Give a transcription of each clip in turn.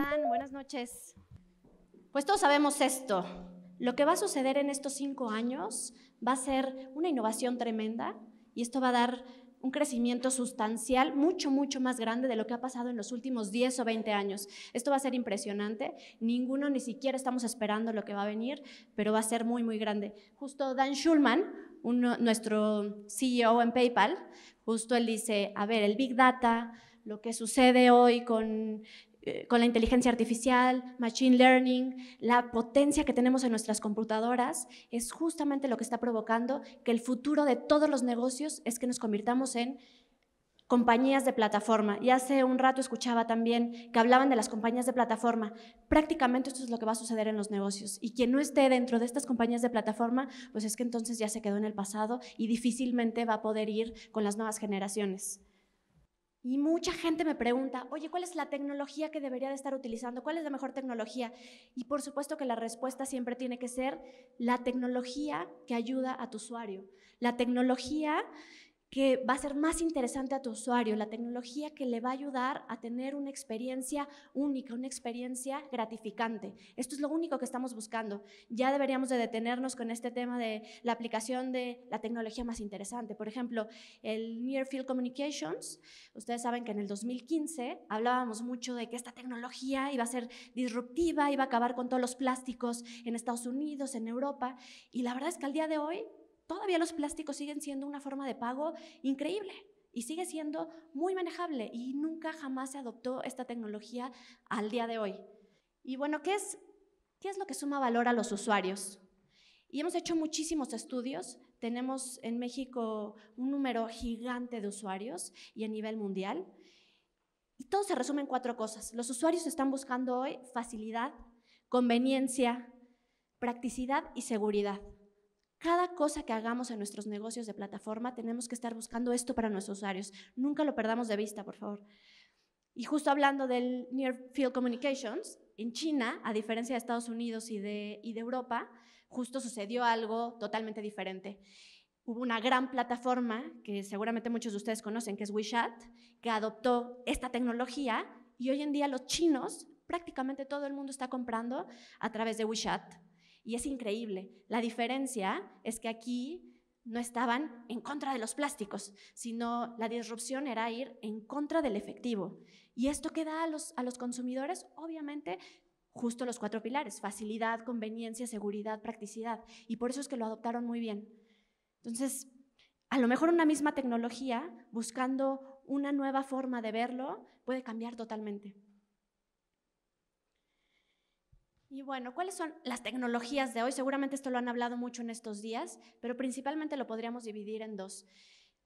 están? Buenas noches. Pues todos sabemos esto. Lo que va a suceder en estos cinco años va a ser una innovación tremenda y esto va a dar un crecimiento sustancial, mucho, mucho más grande de lo que ha pasado en los últimos 10 o 20 años. Esto va a ser impresionante. Ninguno, ni siquiera estamos esperando lo que va a venir, pero va a ser muy, muy grande. Justo Dan Schulman, nuestro CEO en PayPal, justo él dice, a ver, el Big Data, lo que sucede hoy con eh, con la inteligencia artificial, machine learning, la potencia que tenemos en nuestras computadoras, es justamente lo que está provocando que el futuro de todos los negocios es que nos convirtamos en compañías de plataforma. Y hace un rato escuchaba también que hablaban de las compañías de plataforma. Prácticamente esto es lo que va a suceder en los negocios. Y quien no esté dentro de estas compañías de plataforma, pues es que entonces ya se quedó en el pasado y difícilmente va a poder ir con las nuevas generaciones. Y mucha gente me pregunta, oye, ¿cuál es la tecnología que debería de estar utilizando? ¿Cuál es la mejor tecnología? Y por supuesto que la respuesta siempre tiene que ser la tecnología que ayuda a tu usuario, la tecnología que va a ser más interesante a tu usuario, la tecnología que le va a ayudar a tener una experiencia única, una experiencia gratificante. Esto es lo único que estamos buscando. Ya deberíamos de detenernos con este tema de la aplicación de la tecnología más interesante. Por ejemplo, el Near Field Communications, ustedes saben que en el 2015 hablábamos mucho de que esta tecnología iba a ser disruptiva, iba a acabar con todos los plásticos en Estados Unidos, en Europa, y la verdad es que al día de hoy todavía los plásticos siguen siendo una forma de pago increíble y sigue siendo muy manejable y nunca jamás se adoptó esta tecnología al día de hoy. Y bueno, ¿qué es, qué es lo que suma valor a los usuarios? Y hemos hecho muchísimos estudios, tenemos en México un número gigante de usuarios y a nivel mundial. Y todo se resume en cuatro cosas. Los usuarios están buscando hoy facilidad, conveniencia, practicidad y seguridad. Cada cosa que hagamos en nuestros negocios de plataforma, tenemos que estar buscando esto para nuestros usuarios. Nunca lo perdamos de vista, por favor. Y justo hablando del Near Field Communications, en China, a diferencia de Estados Unidos y de, Europa, justo sucedió algo totalmente diferente. Hubo una gran plataforma que seguramente muchos de ustedes conocen, que es WeChat, que adoptó esta tecnología y hoy en día los chinos, prácticamente todo el mundo está comprando a través de WeChat. Y es increíble. La diferencia es que aquí no estaban en contra de los plásticos, sino la disrupción era ir en contra del efectivo. ¿Y esto que da a los, a los consumidores? Obviamente, justo los cuatro pilares, facilidad, conveniencia, seguridad, practicidad. Y por eso es que lo adoptaron muy bien. Entonces, a lo mejor una misma tecnología, buscando una nueva forma de verlo, puede cambiar totalmente. Y bueno, ¿cuáles son las tecnologías de hoy? Seguramente esto lo han hablado mucho en estos días, pero principalmente lo podríamos dividir en dos.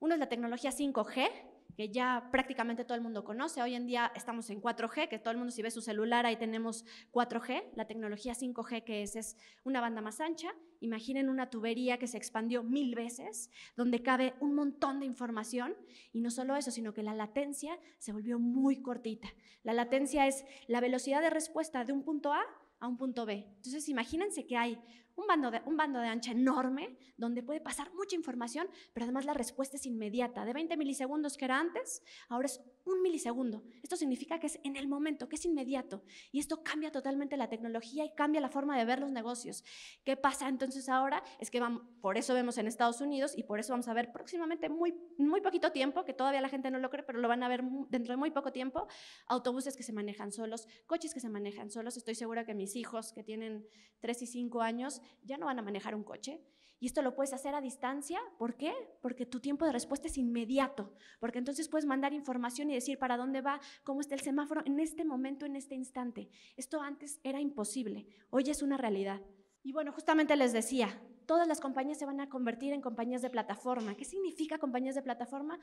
Uno es la tecnología 5G, que ya prácticamente todo el mundo conoce. Hoy en día estamos en 4G, que todo el mundo si ve su celular ahí tenemos 4G. La tecnología 5G que es una banda más ancha. Imaginen una tubería que se expandió mil veces, donde cabe un montón de información. Y no solo eso, sino que la latencia se volvió muy cortita. La latencia es la velocidad de respuesta de un punto A a un punto B. Entonces, imagínense que hay un bando, de, un bando de ancha enorme donde puede pasar mucha información, pero además la respuesta es inmediata. De 20 milisegundos que era antes, ahora es un milisegundo. Esto significa que es en el momento, que es inmediato. Y esto cambia totalmente la tecnología y cambia la forma de ver los negocios. ¿Qué pasa entonces ahora? Es que por eso vemos en Estados Unidos y por eso vamos a ver próximamente, muy, muy poquito tiempo, que todavía la gente no lo cree, pero lo van a ver dentro de muy poco tiempo, autobuses que se manejan solos, coches que se manejan solos. Estoy segura que mi mis hijos que tienen 3 y 5 años ya no van a manejar un coche. Y esto lo puedes hacer a distancia. ¿Por qué? Porque tu tiempo de respuesta es inmediato. Porque entonces puedes mandar información y decir para dónde va, cómo está el semáforo en este momento, en este instante. Esto antes era imposible. Hoy es una realidad. Y bueno, justamente les decía, todas las compañías se van a convertir en compañías de plataforma. ¿Qué significa compañías de plataforma?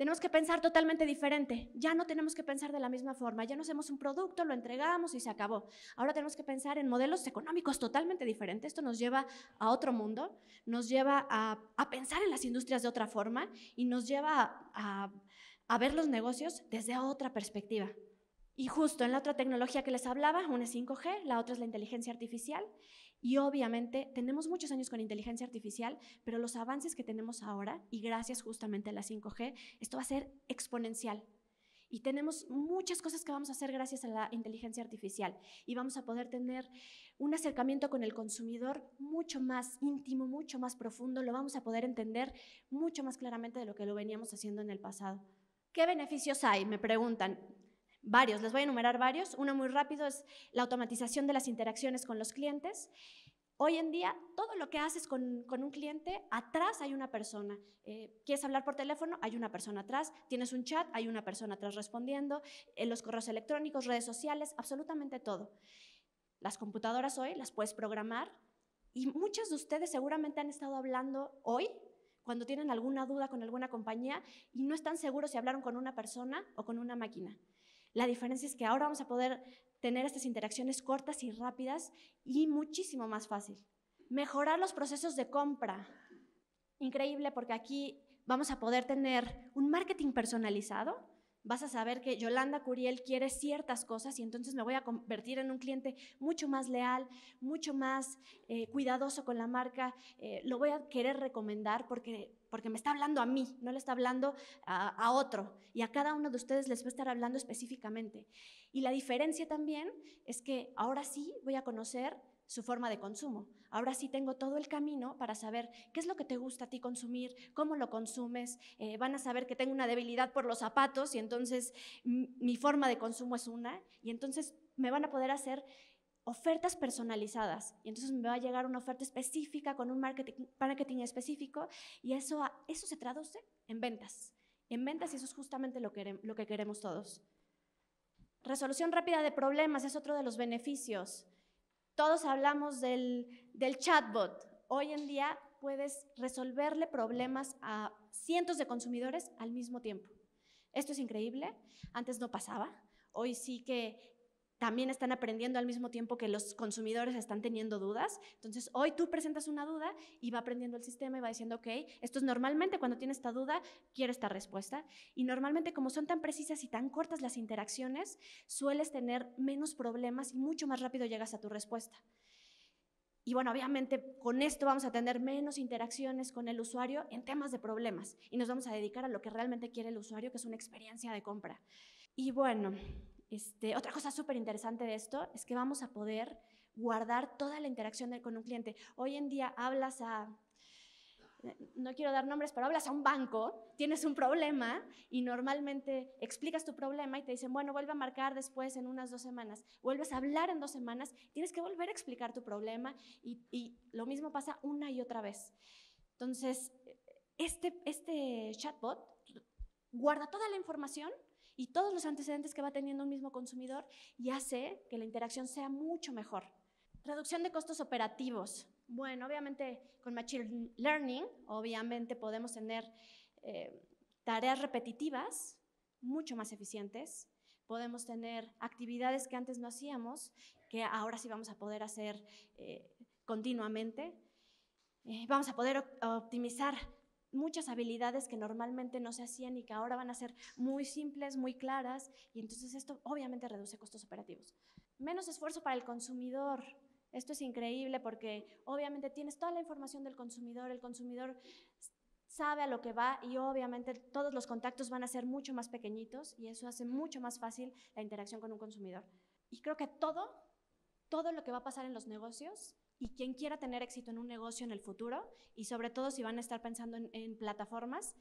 tenemos que pensar totalmente diferente. Ya no tenemos que pensar de la misma forma. Ya no hacemos un producto, lo entregamos y se acabó. Ahora tenemos que pensar en modelos económicos totalmente diferentes. Esto nos lleva a otro mundo, nos lleva a, a pensar en las industrias de otra forma y nos lleva a, a, ver los negocios desde otra perspectiva. Y justo en la otra tecnología que les hablaba, una es 5G, la otra es la inteligencia artificial, y obviamente tenemos muchos años con inteligencia artificial, pero los avances que tenemos ahora, y gracias justamente a la 5G, esto va a ser exponencial. Y tenemos muchas cosas que vamos a hacer gracias a la inteligencia artificial. Y vamos a poder tener un acercamiento con el consumidor mucho más íntimo, mucho más profundo. Lo vamos a poder entender mucho más claramente de lo que lo veníamos haciendo en el pasado. ¿Qué beneficios hay? Me preguntan varios, les voy a enumerar varios. Uno muy rápido es la automatización de las interacciones con los clientes. Hoy en día, todo lo que haces con, un cliente, atrás hay una persona. Eh, ¿Quieres hablar por teléfono? Hay una persona atrás. ¿Tienes un chat? Hay una persona atrás respondiendo. En eh, los correos electrónicos, redes sociales, absolutamente todo. Las computadoras hoy las puedes programar y muchos de ustedes seguramente han estado hablando hoy cuando tienen alguna duda con alguna compañía y no están seguros si hablaron con una persona o con una máquina. La diferencia es que ahora vamos a poder tener estas interacciones cortas y rápidas y muchísimo más fácil. Mejorar los procesos de compra. Increíble porque aquí vamos a poder tener un marketing personalizado, vas a saber que Yolanda Curiel quiere ciertas cosas y entonces me voy a convertir en un cliente mucho más leal, mucho más eh, cuidadoso con la marca, eh, lo voy a querer recomendar porque, porque me está hablando a mí, no le está hablando a, otro y a cada uno de ustedes les voy a estar hablando específicamente. Y la diferencia también es que ahora sí voy a conocer su forma de consumo. Ahora sí tengo todo el camino para saber qué es lo que te gusta a ti consumir, cómo lo consumes, eh, van a saber que tengo una debilidad por los zapatos y entonces mi forma de consumo es una y entonces me van a poder hacer ofertas personalizadas y entonces me va a llegar una oferta específica con un marketing, específico y eso, eso se traduce en ventas. En ventas y eso es justamente lo lo que queremos todos. Resolución rápida de problemas es otro de los beneficios. Todos hablamos del, del chatbot. Hoy en día puedes resolverle problemas a cientos de consumidores al mismo tiempo. Esto es increíble, antes no pasaba. Hoy sí que también están aprendiendo al mismo tiempo que los consumidores están teniendo dudas. Entonces, hoy tú presentas una duda y va aprendiendo el sistema y va diciendo, ok, esto es normalmente cuando tiene esta duda, quiere esta respuesta. Y normalmente, como son tan precisas y tan cortas las interacciones, sueles tener menos problemas y mucho más rápido llegas a tu respuesta. Y bueno, obviamente con esto vamos a tener menos interacciones con el usuario en temas de problemas y nos vamos a dedicar a lo que realmente quiere el usuario, que es una experiencia de compra. Y bueno, este, otra cosa súper interesante de esto es que vamos a poder guardar toda la interacción con un cliente. Hoy en día hablas a, no quiero dar nombres, pero hablas a un banco, tienes un problema y normalmente explicas tu problema y te dicen, bueno, vuelve a marcar después en unas dos semanas. Vuelves a hablar en dos semanas, tienes que volver a explicar tu problema y, y lo mismo pasa una y otra vez. Entonces, este, este chatbot guarda toda la información y todos los antecedentes que va teniendo un mismo consumidor y hace que la interacción sea mucho mejor. Reducción de costos operativos. Bueno, obviamente con Machine Learning, obviamente podemos tener eh, tareas repetitivas mucho más eficientes, podemos tener actividades que antes no hacíamos, que ahora sí vamos a poder hacer eh, continuamente, eh, vamos a poder optimizar muchas habilidades que normalmente no se hacían y que ahora van a ser muy simples, muy claras, y entonces esto obviamente reduce costos operativos. Menos esfuerzo para el consumidor. Esto es increíble porque obviamente tienes toda la información del consumidor, el consumidor sabe a lo que va y obviamente todos los contactos van a ser mucho más pequeñitos y eso hace mucho más fácil la interacción con un consumidor. Y creo que todo todo lo que va a pasar en los negocios y quien quiera tener éxito en un negocio en el futuro, y sobre todo si van a estar pensando en, plataformas,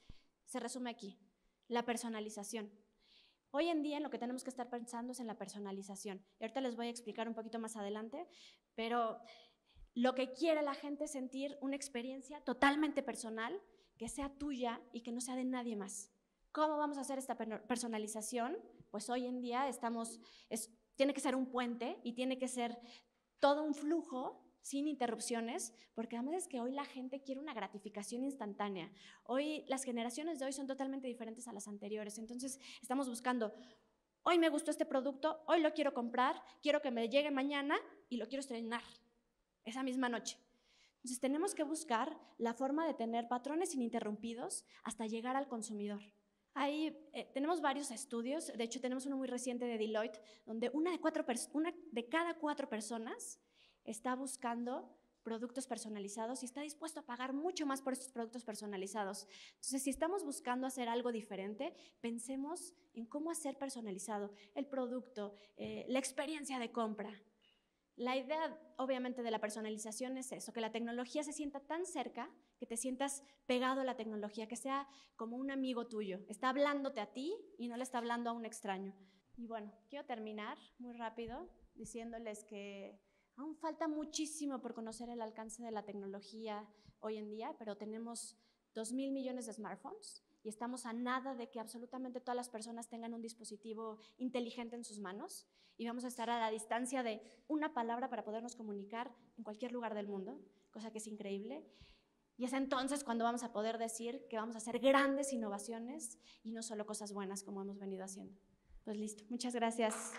se resume aquí, la personalización. Hoy en día lo que tenemos que estar pensando es en la personalización. Y ahorita les voy a explicar un poquito más adelante, pero lo que quiere la gente es sentir una experiencia totalmente personal, que sea tuya y que no sea de nadie más. ¿Cómo vamos a hacer esta personalización? Pues hoy en día estamos, tiene que ser un puente y tiene que ser todo un flujo sin interrupciones, porque además es que hoy la gente quiere una gratificación instantánea. Hoy las generaciones de hoy son totalmente diferentes a las anteriores, entonces estamos buscando, hoy me gustó este producto, hoy lo quiero comprar, quiero que me llegue mañana y lo quiero estrenar esa misma noche. Entonces tenemos que buscar la forma de tener patrones ininterrumpidos hasta llegar al consumidor. Eh, tenemos varios estudios, de hecho tenemos uno muy reciente de Deloitte, donde una de, una de cada cuatro personas está buscando productos personalizados y está dispuesto a pagar mucho más por estos productos personalizados. Entonces, si estamos buscando hacer algo diferente, pensemos en cómo hacer personalizado el producto, eh, la experiencia de compra. La idea, obviamente, de la personalización es eso, que la tecnología se sienta tan cerca que te sientas pegado a la tecnología, que sea como un amigo tuyo. Está hablándote a ti y no le está hablando a un extraño. Y bueno, quiero terminar muy rápido diciéndoles que aún falta muchísimo por conocer el alcance de la tecnología hoy en día, pero tenemos 2 mil millones de smartphones y estamos a nada de que absolutamente todas las personas tengan un dispositivo inteligente en sus manos y vamos a estar a la distancia de una palabra para podernos comunicar en cualquier lugar del mundo, cosa que es increíble. Y es entonces cuando vamos a poder decir que vamos a hacer grandes innovaciones y no solo cosas buenas como hemos venido haciendo. Pues listo, muchas gracias.